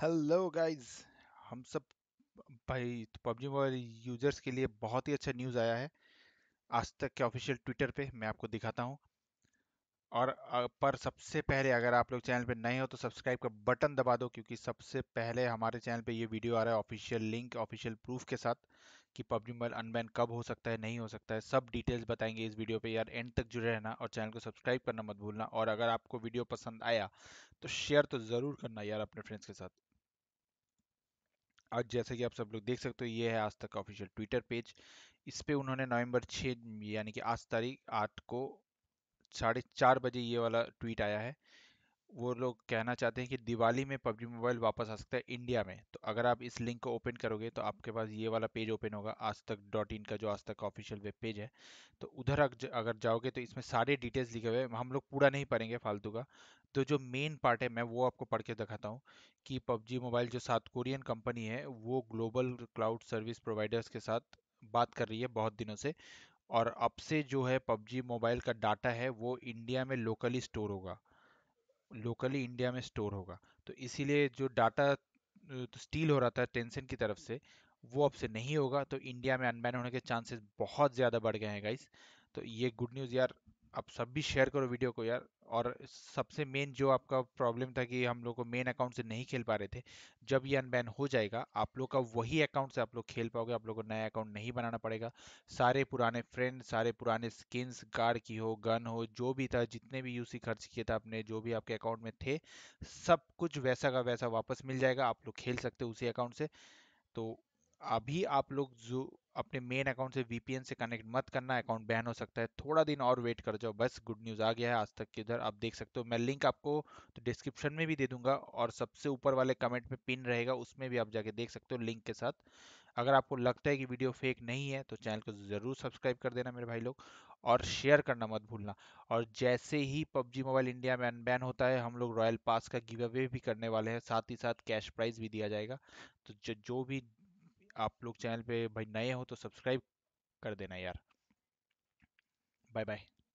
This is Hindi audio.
हेलो गाइस हम सब भाई पबजी मोबाइल यूजर्स के लिए बहुत ही अच्छा न्यूज़ आया है आज तक के ऑफिशियल ट्विटर पे मैं आपको दिखाता हूँ और पर सबसे पहले अगर आप लोग चैनल पे नए हो तो सब्सक्राइब का बटन दबा दो क्योंकि सबसे पहले हमारे चैनल पे ये वीडियो आ रहा है ऑफिशियल लिंक ऑफिशियल प्रूफ के साथ कि पबजी मोबाइल अनबैन कब हो सकता है नहीं हो सकता है सब डिटेल्स बताएंगे इस वीडियो पे यार एंड तक जुड़े रहना और चैनल को सब्सक्राइब करना मत भूलना और अगर आपको वीडियो पसंद आया तो शेयर तो ज़रूर करना यार अपने फ्रेंड्स के साथ आज जैसा कि आप सब लोग देख सकते हो ये है आज तक का ऑफिशियल ट्विटर पेज इस पे उन्होंने नवंबर छः यानी कि आज तारीख आठ को साढ़े चार बजे ये वाला ट्वीट आया है वो लोग कहना चाहते हैं कि दिवाली में पबजी मोबाइल वापस आ सकता है इंडिया में तो अगर आप इस लिंक को ओपन करोगे तो आपके पास ये वाला पेज ओपन होगा आज तक डॉट इन का जो आज तक ऑफिशियल वेब पेज है तो उधर अगर जाओगे तो इसमें सारे डिटेल्स लिखे हुए हैं हम लोग पूरा नहीं पढ़ेंगे फालतू का तो जो मेन पार्ट है मैं वो आपको पढ़ के दिखाता हूँ कि पबजी मोबाइल जो साउथ कोरियन कंपनी है वो ग्लोबल क्लाउड सर्विस प्रोवाइडर्स के साथ बात कर रही है बहुत दिनों से और अब से जो है पबजी मोबाइल का डाटा है वो इंडिया में लोकली स्टोर होगा लोकली इंडिया में स्टोर होगा तो इसीलिए जो डाटा तो स्टील हो रहा था टेंसन की तरफ से वो अब से नहीं होगा तो इंडिया में अनबैन होने के चांसेस बहुत ज़्यादा बढ़ गए हैं गाइस तो ये गुड न्यूज़ यार आप सब भी शेयर करो वीडियो को यार और सबसे मेन जो आपका प्रॉब्लम था कि हम लोग को मेन अकाउंट से नहीं खेल पा रहे थे जब ये अनबैन हो जाएगा आप लोग का वही अकाउंट से आप लोग खेल पाओगे आप लोग को नया अकाउंट नहीं बनाना पड़ेगा सारे पुराने फ्रेंड सारे पुराने स्किन्स गार्ड की हो गन हो जो भी था जितने भी यूसी खर्च किए था आपने जो भी आपके अकाउंट में थे सब कुछ वैसा का वैसा वापस मिल जाएगा आप लोग खेल सकते हो उसी अकाउंट से तो अभी आप लोग जो अपने मेन अकाउंट से वीपीएन से कनेक्ट मत करना अकाउंट बैन हो सकता है थोड़ा दिन और वेट कर जाओ बस गुड न्यूज़ आ गया है आज तक के इधर आप देख सकते हो मैं लिंक आपको तो डिस्क्रिप्शन में भी दे दूंगा और सबसे ऊपर वाले कमेंट में पिन रहेगा उसमें भी आप जाके देख सकते हो लिंक के साथ अगर आपको लगता है कि वीडियो फेक नहीं है तो चैनल को ज़रूर सब्सक्राइब कर देना मेरे भाई लोग और शेयर करना मत भूलना और जैसे ही पबजी मोबाइल इंडिया में अनबैन होता है हम लोग रॉयल पास का गिव अवे भी करने वाले हैं साथ ही साथ कैश प्राइज भी दिया जाएगा तो जो भी आप लोग चैनल पे भाई नए हो तो सब्सक्राइब कर देना यार बाय बाय